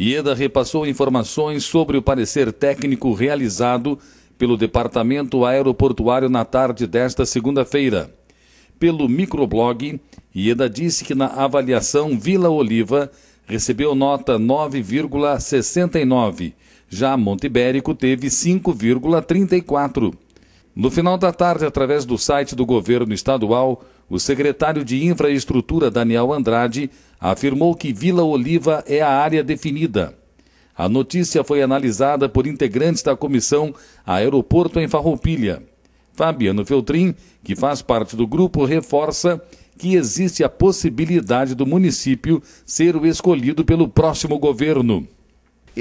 IEDA repassou informações sobre o parecer técnico realizado pelo Departamento Aeroportuário na tarde desta segunda-feira. Pelo microblog, IEDA disse que na avaliação Vila Oliva recebeu nota 9,69, já Montebérico teve 5,34. No final da tarde, através do site do governo estadual, o secretário de Infraestrutura Daniel Andrade afirmou que Vila Oliva é a área definida. A notícia foi analisada por integrantes da comissão Aeroporto em Farroupilha. Fabiano Feltrin, que faz parte do grupo, reforça que existe a possibilidade do município ser o escolhido pelo próximo governo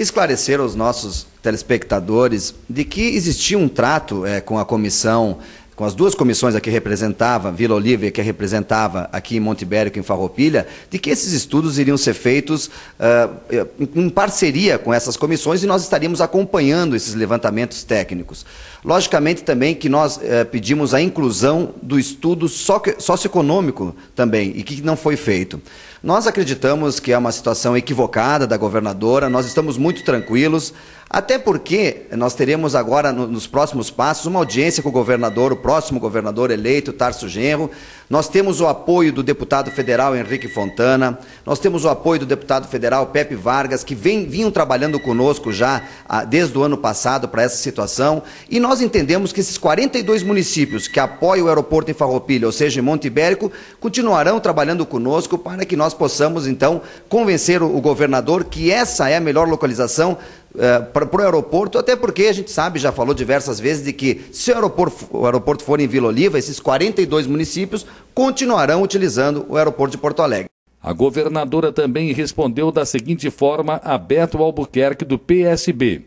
esclarecer aos nossos telespectadores de que existia um trato é, com a comissão com as duas comissões a que representava, Vila Olívia, que representava aqui em Montebérico, em Farroupilha, de que esses estudos iriam ser feitos uh, em parceria com essas comissões e nós estaríamos acompanhando esses levantamentos técnicos. Logicamente também que nós uh, pedimos a inclusão do estudo socioeconômico também, e que não foi feito. Nós acreditamos que é uma situação equivocada da governadora, nós estamos muito tranquilos, até porque nós teremos agora, no, nos próximos passos, uma audiência com o governador, o próximo governador eleito, Tarso Genro. Nós temos o apoio do deputado federal Henrique Fontana, nós temos o apoio do deputado federal Pepe Vargas, que vem, vinham trabalhando conosco já ah, desde o ano passado para essa situação. E nós entendemos que esses 42 municípios que apoiam o aeroporto em Farroupilha, ou seja, em Monte Ibérico, continuarão trabalhando conosco para que nós possamos, então, convencer o governador que essa é a melhor localização eh, para o aeroporto, até porque a gente sabe, já falou diversas vezes, de que se o aeroporto, o aeroporto for em Vila Oliva, esses 42 municípios continuarão utilizando o aeroporto de Porto Alegre. A governadora também respondeu da seguinte forma a Beto Albuquerque, do PSB.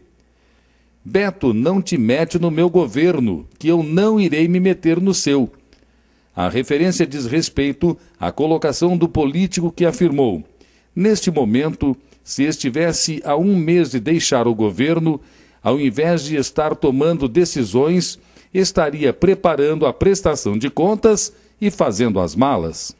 Beto, não te mete no meu governo, que eu não irei me meter no seu. A referência diz respeito à colocação do político que afirmou: Neste momento, se estivesse a um mês de deixar o governo, ao invés de estar tomando decisões, estaria preparando a prestação de contas e fazendo as malas.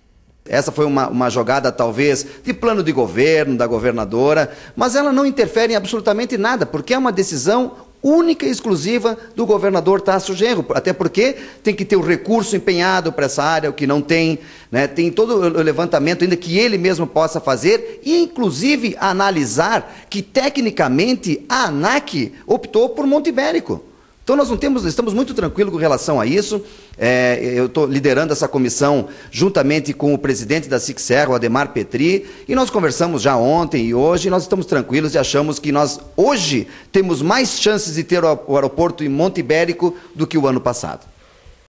Essa foi uma, uma jogada, talvez, de plano de governo, da governadora, mas ela não interfere em absolutamente nada, porque é uma decisão única e exclusiva do governador Tasso Genro, até porque tem que ter o recurso empenhado para essa área, o que não tem, né? tem todo o levantamento ainda que ele mesmo possa fazer, e inclusive analisar que tecnicamente a ANAC optou por Monte Ibérico. Então nós não temos, estamos muito tranquilos com relação a isso. É, eu estou liderando essa comissão juntamente com o presidente da SIC Serra, o Ademar Petri, e nós conversamos já ontem e hoje, e nós estamos tranquilos e achamos que nós hoje temos mais chances de ter o aeroporto em Monte Ibérico do que o ano passado.